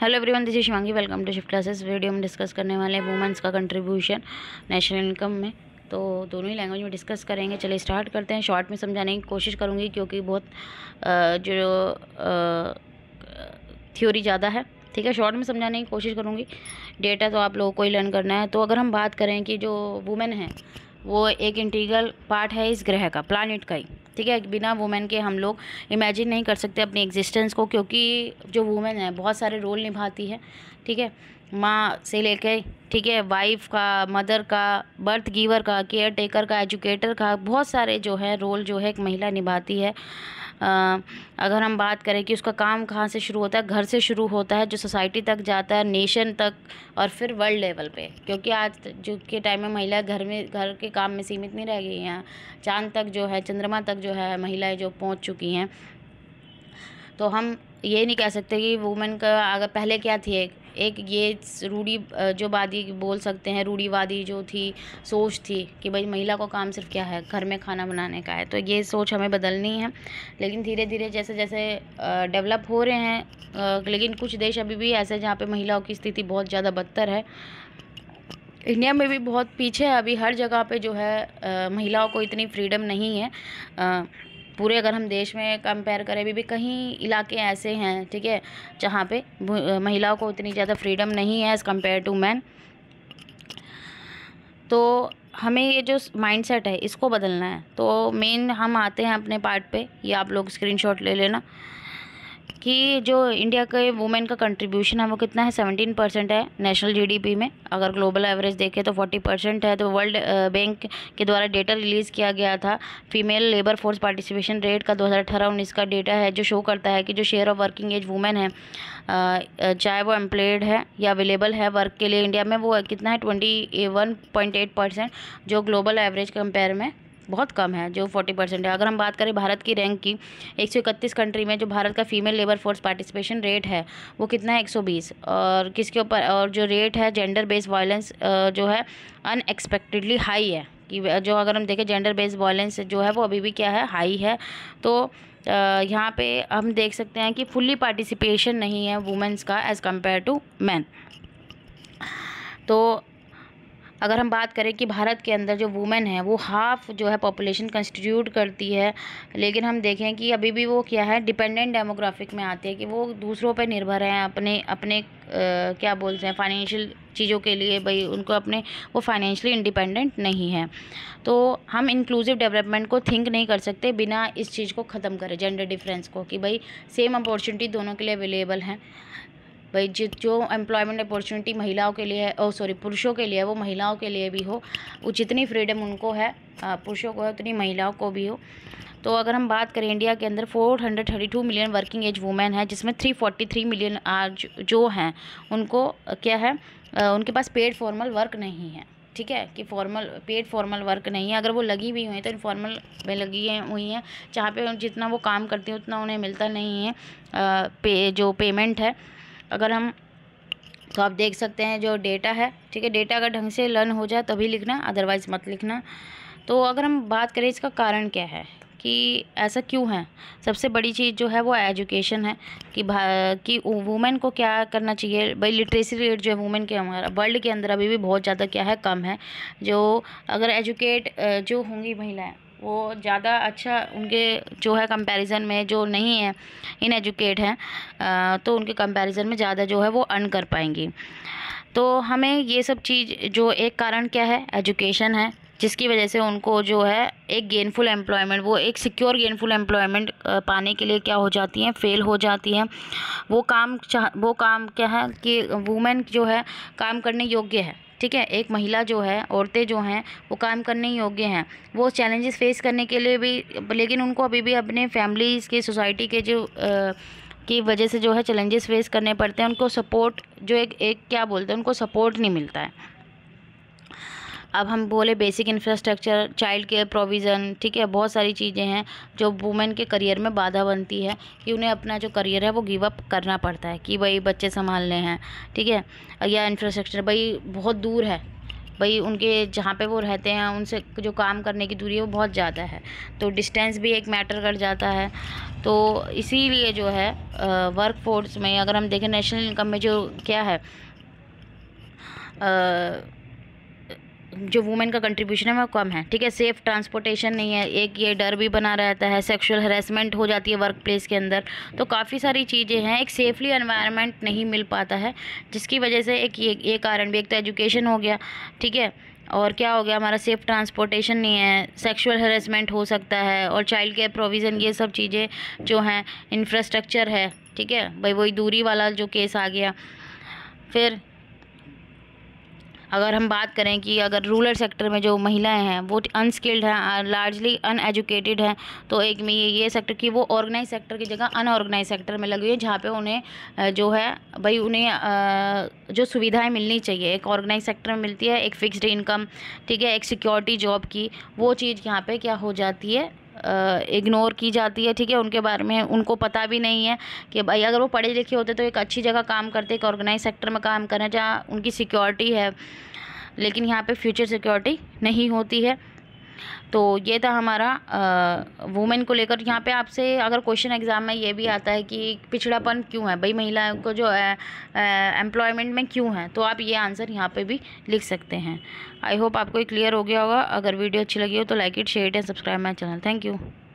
hello everyone this is Shivangi welcome to shift classes video में discuss करने वाले हैं वुमेंस का कंट्रीब्यूशन नेशनल इनकम में तो दोनों ही लैंग्वेज में डिस्कस करेंगे चलिए स्टार्ट करते हैं शॉर्ट में समझाने की कोशिश करूँगी क्योंकि बहुत जो थ्योरी ज़्यादा है ठीक है शॉर्ट में समझाने की कोशिश करूँगी डेटा तो आप लोगों को ही लर्न करना है तो अगर हम बात करें कि जो वुमेन है वो एक इंटीग्रल पार्ट है इस ग्रह का प्लानट का ही ठीक है बिना वुमेन के हम लोग इमेजिन नहीं कर सकते अपनी एग्जिस्टेंस को क्योंकि जो वुमेन है बहुत सारे रोल निभाती है ठीक है माँ से लेके ठीक है वाइफ का मदर का बर्थ गिवर का केयर टेकर का एजुकेटर का बहुत सारे जो है रोल जो है एक महिला निभाती है आ, अगर हम बात करें कि उसका काम कहाँ से शुरू होता है घर से शुरू होता है जो सोसाइटी तक जाता है नेशन तक और फिर वर्ल्ड लेवल पे क्योंकि आज जो के टाइम में महिला घर में घर के काम में सीमित नहीं रह गई हैं चांद तक जो है चंद्रमा तक जो है महिलाएं जो पहुँच चुकी हैं तो हम ये नहीं कह सकते कि वुमेन का अगर पहले क्या थी एक एक ये रूढ़ी जो वादी बोल सकते हैं रूढ़ीवादी जो थी सोच थी कि भाई महिला को काम सिर्फ क्या है घर में खाना बनाने का है तो ये सोच हमें बदलनी है लेकिन धीरे धीरे जैसे जैसे डेवलप हो रहे हैं लेकिन कुछ देश अभी भी ऐसे जहाँ पे महिलाओं की स्थिति बहुत ज़्यादा बदतर है इंडिया में भी बहुत पीछे है अभी हर जगह पे जो है महिलाओं को इतनी फ्रीडम नहीं है पूरे अगर हम देश में कंपेयर करें अभी भी कहीं इलाके ऐसे हैं ठीक है जहाँ पे महिलाओं को उतनी ज़्यादा फ्रीडम नहीं है एज़ कम्पेयर टू मैन तो हमें ये जो माइंडसेट है इसको बदलना है तो मेन हम आते हैं अपने पार्ट पे ये आप लोग स्क्रीनशॉट ले लेना कि जो इंडिया के वुमेन का कंट्रीब्यूशन है वो कितना है सेवेंटीन परसेंट है नेशनल जीडीपी में अगर ग्लोबल एवरेज देखें तो फोर्टी परसेंट है तो वर्ल्ड बैंक के द्वारा डेटा रिलीज़ किया गया था female labour force participation rate का दो हज़ार अठारह उन्नीस का डेटा है जो शो करता है कि जो share of working age women है चाहे वो एम्प्लॉयड है या अवेलेबल है वर्क के लिए इंडिया में वो कितना है twenty one point eight percent जो ग्लोबल एवरेज कंपेयर में बहुत कम है जो फोर्टी परसेंट है अगर हम बात करें भारत की रैंक की एक सौ इकतीस कंट्री में जो भारत का female labour force participation rate है वो कितना है एक सौ बीस और किसके ऊपर और जो रेट है जेंडर बेस्ड वायलेंस जो है अनएक्सपेक्टेडली हाई है कि जो अगर हम देखें जेंडर बेस्ड वायलेंस जो है वो अभी भी क्या है हाई है तो यहाँ पे हम देख सकते हैं कि फुल्ली पार्टिसिपेशन नहीं है वुमेंस का एज़ कम्पेयर टू मैन तो अगर हम बात करें कि भारत के अंदर जो वुमेन है वो हाफ़ जो है पॉपुलेशन कंस्टिट्यूट करती है लेकिन हम देखें कि अभी भी वो क्या है डिपेंडेंट डेमोग्राफिक में आते हैं कि वो दूसरों पर निर्भर हैं अपने अपने आ, क्या बोलते हैं फाइनेंशियल चीज़ों के लिए भाई उनको अपने वो फाइनेंशियली इंडिपेंडेंट नहीं है तो हम इंक्लूसिव डेवलपमेंट को थिंक नहीं कर सकते बिना इस चीज़ को ख़त्म करें जेंडर डिफरेंस को कि भाई सेम अपॉर्चुनिटी दोनों के लिए अवेलेबल हैं भाई जो एम्प्लॉयमेंट अपॉर्चुनिटी महिलाओं के लिए है ओ सॉरी पुरुषों के लिए है वो महिलाओं के लिए भी हो वो जितनी फ्रीडम उनको है पुरुषों को है उतनी महिलाओं को भी हो तो अगर हम बात करें इंडिया के अंदर 432 मिलियन वर्किंग एज वुमेन है जिसमें 343 मिलियन आज जो हैं उनको क्या है उनके पास पेड फॉर्मल वर्क नहीं है ठीक है कि फॉर्मल पेड फॉर्मल वर्क नहीं है अगर वो लगी हुई हैं तो इनफॉर्मल में लगी है, हुई हैं जहाँ पे जितना वो काम करती हैं उतना उन्हें मिलता नहीं है पे जो पेमेंट है अगर हम तो आप देख सकते हैं जो डेटा है ठीक है डेटा अगर ढंग से लर्न हो जाए तभी लिखना अदरवाइज़ मत लिखना तो अगर हम बात करें इसका कारण क्या है कि ऐसा क्यों है सबसे बड़ी चीज़ जो है वो एजुकेशन है कि कि वुमेन को क्या करना चाहिए भाई लिटरेसी रेट जो है वुमेन के हमारा वर्ल्ड के अंदर अभी भी बहुत ज़्यादा क्या है कम है जो अगर एजुकेट जो होंगी महिलाएं वो ज़्यादा अच्छा उनके जो है कंपैरिजन में जो नहीं है इन एजुकेट हैं तो उनके कंपैरिजन में ज़्यादा जो है वो अर्न कर पाएंगी तो हमें ये सब चीज़ जो एक कारण क्या है एजुकेशन है जिसकी वजह से उनको जो है एक गेनफुल एम्प्लॉयमेंट वो एक सिक्योर गेनफुल एम्प्लॉयमेंट पाने के लिए क्या हो जाती हैं फेल हो जाती हैं वो काम चाह वो काम क्या है कि वुमेन जो है काम करने योग्य है ठीक है एक महिला जो है औरतें जो हैं वो काम करने योग्य हैं वो चैलेंजेस फेस करने के लिए भी लेकिन उनको अभी भी अपने फैमिलीज़ के सोसाइटी के जो आ, की वजह से जो है चैलेंजेस फेस करने पड़ते हैं उनको सपोर्ट जो एक एक क्या बोलते हैं उनको सपोर्ट नहीं मिलता है अब हम बोले basic infrastructure child care provision ठीक है बहुत सारी चीज़ें हैं जो वुमेन के करियर में बाधा बनती है कि उन्हें अपना जो करियर है वो गिव अप करना पड़ता है कि भाई बच्चे संभालने हैं ठीक है या इंफ्रास्ट्रक्चर भाई बहुत दूर है भाई उनके जहाँ पे वो रहते हैं उनसे जो काम करने की दूरी है वो बहुत ज़्यादा है तो डिस्टेंस भी एक मैटर कर जाता है तो इसीलिए जो है वर्क फोर्स में अगर हम देखें नेशनल इनकम में जो क्या है आ, जो वुमेन का कंट्रीब्यूशन है वह कम है ठीक है सेफ़ ट्रांसपोर्टेशन नहीं है एक ये डर भी बना रहता है सेक्सुअल हरेसमेंट हो जाती है वर्क प्लेस के अंदर तो काफ़ी सारी चीज़ें हैं एक सेफली एनवायरनमेंट नहीं मिल पाता है जिसकी वजह से एक ये ये कारण भी एक तो एजुकेशन हो गया ठीक है और क्या हो गया हमारा सेफ ट्रांसपोर्टेशन नहीं है सेक्सुअल हरेसमेंट हो सकता है और चाइल्ड केयर प्रोविज़न ये सब चीज़ें जो हैं इंफ्रास्ट्रक्चर है ठीक है भाई वही दूरी वाला जो केस आ गया फिर अगर हम बात करें कि अगर रूरल सेक्टर में जो महिलाएं हैं वो अनस्किल्ड हैं लार्जली अनएजुकेटेड हैं तो एक में ये ये सेक्टर की वो ऑर्गेनाइज सेक्टर की जगह अनऑर्गेनाइज सेक्टर में लगी हुई है जहाँ पे उन्हें जो है भाई उन्हें जो सुविधाएं मिलनी चाहिए एक ऑर्गेनाइज सेक्टर में मिलती है एक फ़िक्स्ड इनकम ठीक है एक सिक्योरिटी जॉब की वो चीज़ यहाँ पर क्या हो जाती है इग्नोर की जाती है ठीक है उनके बारे में उनको पता भी नहीं है कि भाई अगर वो पढ़े लिखे होते तो एक अच्छी जगह काम करते एक ऑर्गेनाइज सेक्टर में काम करें जहाँ उनकी सिक्योरिटी है लेकिन यहाँ पे फ्यूचर सिक्योरिटी नहीं होती है तो ये था हमारा वुमेन को लेकर यहाँ पे आपसे अगर क्वेश्चन एग्ज़ाम में ये भी आता है कि पिछड़ापन क्यों है भाई महिलाओं को जो एम्प्लॉयमेंट में क्यों है तो आप ये आंसर यहाँ पे भी लिख सकते हैं आई होप आपको क्लियर हो गया होगा अगर वीडियो अच्छी लगी हो तो like it share and subscribe my channel thank you